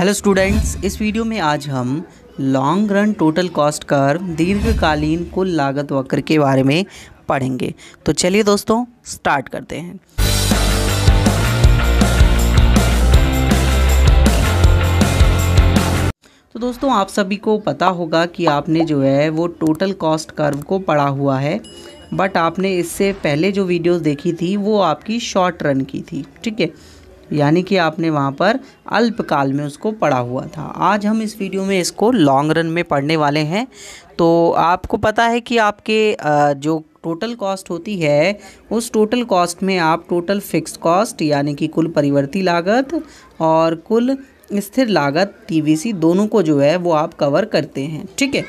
hello students इस video में आज हम long run total cost curve दीर्घकालीन कुल लागत वक्र के बारे में पढ़ेंगे तो चलिए दोस्तों स्टार्ट करते हैं तो दोस्तों आप सभी को पता होगा कि आपने जो है वो टोटल कॉस्ट कर्व को पढ़ा हुआ है बट आपने इससे पहले जो वीडियोस देखी थी वो आपकी शॉर्ट रन की थी ठीक है यानी कि आपने वहाँ पर अल्पकाल में उसको पढ़ा हुआ था आज हम इस वीडियो में इसको लॉन्ग रन में पढ़ने वाले हैं तो आपको पता है कि आपके जो टोटल कॉस्ट होती है उस टोटल कॉस्ट में आप टोटल फिक्स कॉस्ट यानी कि कुल परिवर्ती लागत और कुल स्थिर लागत टीवीसी दोनों को जो है वो आप कवर करते हैं ठीक है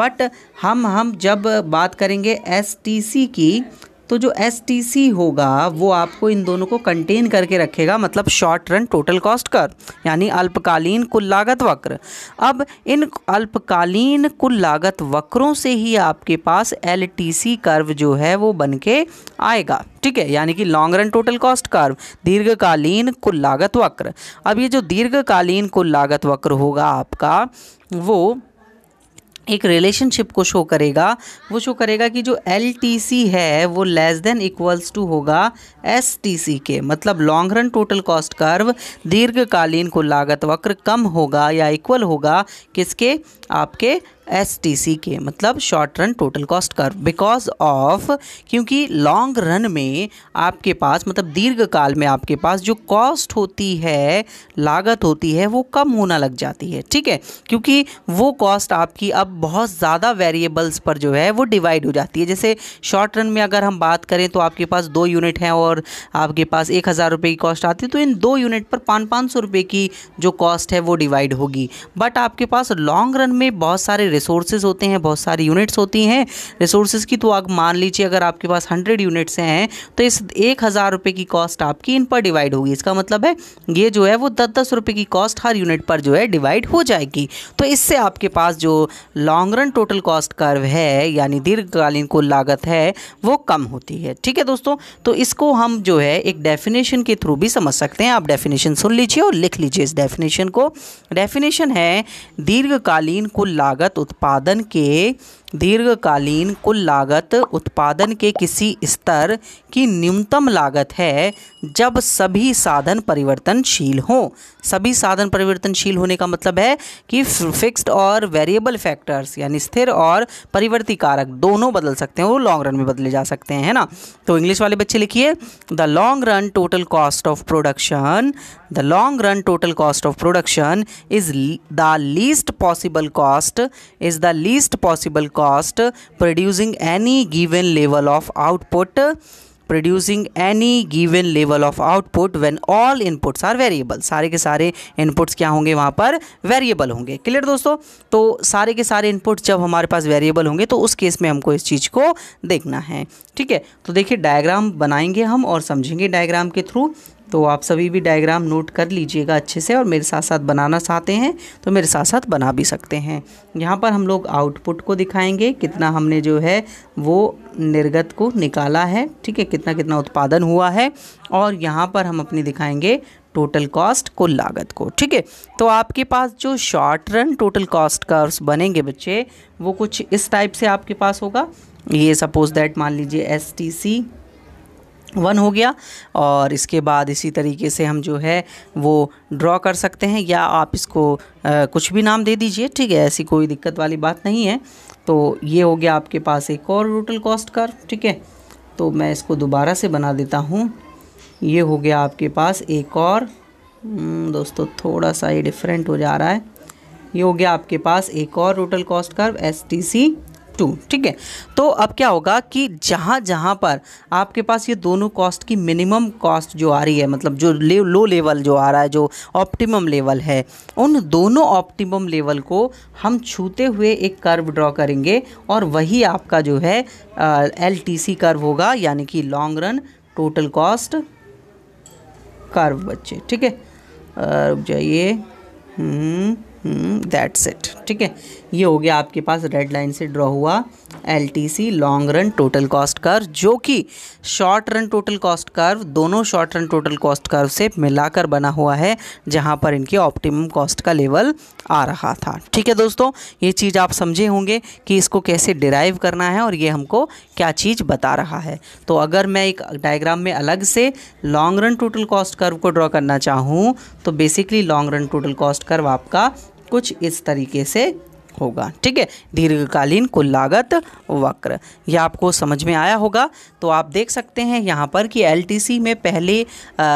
बट हम हम जब बात करेंगे एसटीसी की तो जो एस होगा वो आपको इन दोनों को कंटेन करके रखेगा मतलब शॉर्ट रन टोटल कॉस्ट कर यानी अल्पकालीन कुल लागत वक्र अब इन अल्पकालीन कुल लागत वक्रों से ही आपके पास एल कर्व जो है वो बन के आएगा ठीक है यानी कि long run total cost curve दीर्घकालीन कुल लागत वक्र अब ये जो दीर्घकालीन कुल लागत वक्र होगा आपका वो एक रिलेशनशिप को शो करेगा वो शो करेगा कि जो एल है वो लेस देन इक्वल्स टू होगा एस के मतलब long run total cost curve दीर्घकालीन को लागत वक्र कम होगा या इक्वल होगा किसके आपके एस टी सी के मतलब शॉर्ट रन टोटल कॉस्ट कर बिकॉज ऑफ क्योंकि लॉन्ग रन में आपके पास मतलब दीर्घ काल में आपके पास जो कॉस्ट होती है लागत होती है वो कम होना लग जाती है ठीक है क्योंकि वो कॉस्ट आपकी अब बहुत ज़्यादा वेरिएबल्स पर जो है वो डिवाइड हो जाती है जैसे शॉर्ट रन में अगर हम बात करें तो आपके पास दो यूनिट हैं और आपके पास एक हज़ार रुपये की कॉस्ट आती है तो इन दो यूनिट पर पाँच पाँच सौ रुपये की जो कॉस्ट है वो डिवाइड होगी बट आपके पास लॉन्ग रन में बहुत सारे रिसोर्सेज होते हैं बहुत सारी यूनिट्स होती हैं रिसोर्सेज की तो आप मान लीजिए अगर आपके पास हंड्रेड यूनिट्स हैं तो इस एक हज़ार रुपये की कॉस्ट आपकी इन पर डिवाइड होगी इसका मतलब है ये जो है वो दस दस रुपये की कॉस्ट हर यूनिट पर जो है डिवाइड हो जाएगी तो इससे आपके पास जो long run total cost curve है यानी दीर्घकालीन कुल लागत है वो कम होती है ठीक है दोस्तों तो इसको हम जो है एक डेफिनेशन के थ्रू भी समझ सकते हैं आप डेफिनेशन सुन लीजिए और लिख लीजिए इस डेफिनेशन को डेफिनेशन है दीर्घकालीन कुल लागत उत्पादन के दीर्घकालीन कुल लागत उत्पादन के किसी स्तर की न्यूनतम लागत है जब सभी साधन परिवर्तनशील हों सभी साधन परिवर्तनशील होने का मतलब है कि फिक्स्ड और वेरिएबल फैक्टर्स यानी स्थिर और परिवर्ती कारक दोनों बदल सकते हैं वो लॉन्ग रन में बदले जा सकते हैं है ना तो इंग्लिश वाले बच्चे लिखिए the long run total cost of production the long run total cost of production is the least possible cost is the least possible cost producing any given level of output producing any given level of output when all inputs are variable सारे के सारे inputs क्या होंगे वहाँ पर variable होंगे clear दोस्तों तो सारे के सारे inputs जब हमारे पास variable होंगे तो उस केस में हमको इस चीज़ को देखना है ठीक है तो देखिए डायग्राम बनाएंगे हम और समझेंगे डायग्राम के थ्रू तो आप सभी भी डायग्राम नोट कर लीजिएगा अच्छे से और मेरे साथ साथ बनाना चाहते हैं तो मेरे साथ साथ बना भी सकते हैं यहाँ पर हम लोग आउटपुट को दिखाएंगे कितना हमने जो है वो निर्गत को निकाला है ठीक है कितना कितना उत्पादन हुआ है और यहाँ पर हम अपनी दिखाएंगे टोटल कॉस्ट कुल लागत को ठीक है तो आपके पास जो short run total cost curves बनेंगे बच्चे वो कुछ इस टाइप से आपके पास होगा ये सपोज दैट मान लीजिए एस टी सी वन हो गया और इसके बाद इसी तरीके से हम जो है वो ड्रॉ कर सकते हैं या आप इसको आ, कुछ भी नाम दे दीजिए ठीक है ऐसी कोई दिक्कत वाली बात नहीं है तो ये हो गया आपके पास एक और टोटल कॉस्ट कर ठीक है तो मैं इसको दोबारा से बना देता हूँ ये हो गया आपके पास एक और हम्म, दोस्तों थोड़ा सा ये डिफरेंट हो जा रहा है ये हो गया आपके पास एक और total cost curve S T C two ठीक है तो अब क्या होगा कि जहाँ जहाँ पर आपके पास ये दोनों कॉस्ट की मिनिमम कॉस्ट जो आ रही है मतलब जो ले, लो लेवल जो आ रहा है जो ऑप्टिमम लेवल है उन दोनों ऑप्टिमम लेवल को हम छूते हुए एक कर्व ड्रॉ करेंगे और वही आपका जो है एल टी सी कर्व होगा यानी कि long run total cost curve बच्चे ठीक है जाइए हम्म दैट्स hmm, इट ठीक है ये हो गया आपके पास रेड लाइन से ड्रॉ हुआ L long run total cost curve जो कि short run total cost curve दोनों short run total cost curve से मिलाकर बना हुआ है जहां पर इनके ऑप्टिमम कॉस्ट का लेवल आ रहा था ठीक है दोस्तों ये चीज़ आप समझे होंगे कि इसको कैसे डिराइव करना है और ये हमको क्या चीज़ बता रहा है तो अगर मैं एक डायग्राम में अलग से long run total cost curve को ड्रॉ करना चाहूँ तो basically long run total cost curve आपका कुछ इस तरीके से होगा ठीक है दीर्घकालीन कुल लागत वक्र यह आपको समझ में आया होगा तो आप देख सकते हैं यहाँ पर कि एल में पहले आ,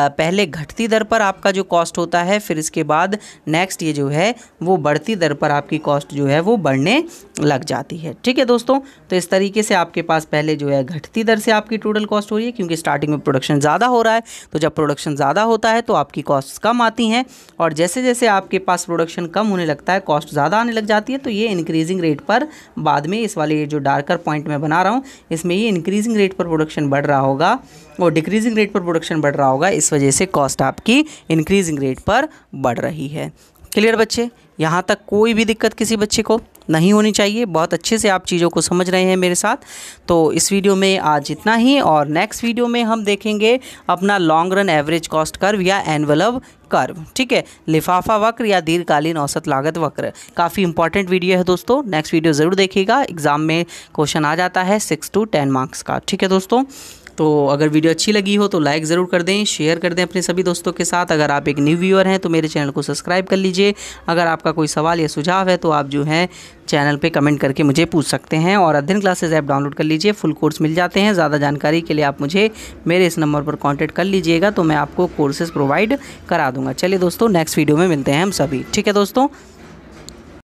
पहले घटती दर पर आपका जो कॉस्ट होता है फिर इसके बाद नेक्स्ट ये जो है वो बढ़ती दर पर आपकी कॉस्ट जो है वो बढ़ने लग जाती है ठीक है दोस्तों तो इस तरीके से आपके पास पहले जो है घटती दर से आपकी टोटल कॉस्ट हो रही है क्योंकि स्टार्टिंग में प्रोडक्शन ज़्यादा हो रहा है तो जब प्रोडक्शन ज़्यादा होता है तो आपकी कॉस्ट कम आती हैं और जैसे जैसे आपके पास प्रोडक्शन कम होने लगता है कॉस्ट ज़्यादा आने लग जाती है तो तो ये इंक्रीजिंग रेट पर बाद में इस वाले जो डार्कर पॉइंट मैं बना रहा हूँ इसमें ये इंक्रीजिंग रेट पर प्रोडक्शन बढ़ रहा होगा और डिक्रीजिंग रेट पर प्रोडक्शन बढ़ रहा होगा इस वजह से कॉस्ट आपकी इंक्रीजिंग रेट पर बढ़ रही है क्लियर बच्चे यहाँ तक कोई भी दिक्कत किसी बच्चे को नहीं होनी चाहिए बहुत अच्छे से आप चीज़ों को समझ रहे हैं मेरे साथ तो इस वीडियो में आज इतना ही और नेक्स्ट वीडियो में हम देखेंगे अपना long run average cost curve या एनवलव कर्व ठीक है लिफाफा वक्र या दीर्घकालीन औसत लागत वक्र काफ़ी इंपॉर्टेंट वीडियो है दोस्तों नेक्स्ट वीडियो ज़रूर देखिएगा एग्जाम में क्वेश्चन आ जाता है सिक्स टू टेन मार्क्स का ठीक है दोस्तों तो अगर वीडियो अच्छी लगी हो तो लाइक ज़रूर कर दें शेयर कर दें अपने सभी दोस्तों के साथ अगर आप एक न्यू व्यूअर हैं तो मेरे चैनल को सब्सक्राइब कर लीजिए अगर आपका कोई सवाल या सुझाव है तो आप जो है चैनल पे कमेंट करके मुझे पूछ सकते हैं और अध्ययन क्लासेस ऐप डाउनलोड कर लीजिए फुल कोर्स मिल जाते हैं ज़्यादा जानकारी के लिए आप मुझे मेरे इस नंबर पर कॉन्टैक्ट कर लीजिएगा तो मैं आपको कोर्सेज़ प्रोवाइड करा दूंगा चलिए दोस्तों नेक्स्ट वीडियो में मिलते हैं हम सभी ठीक है दोस्तों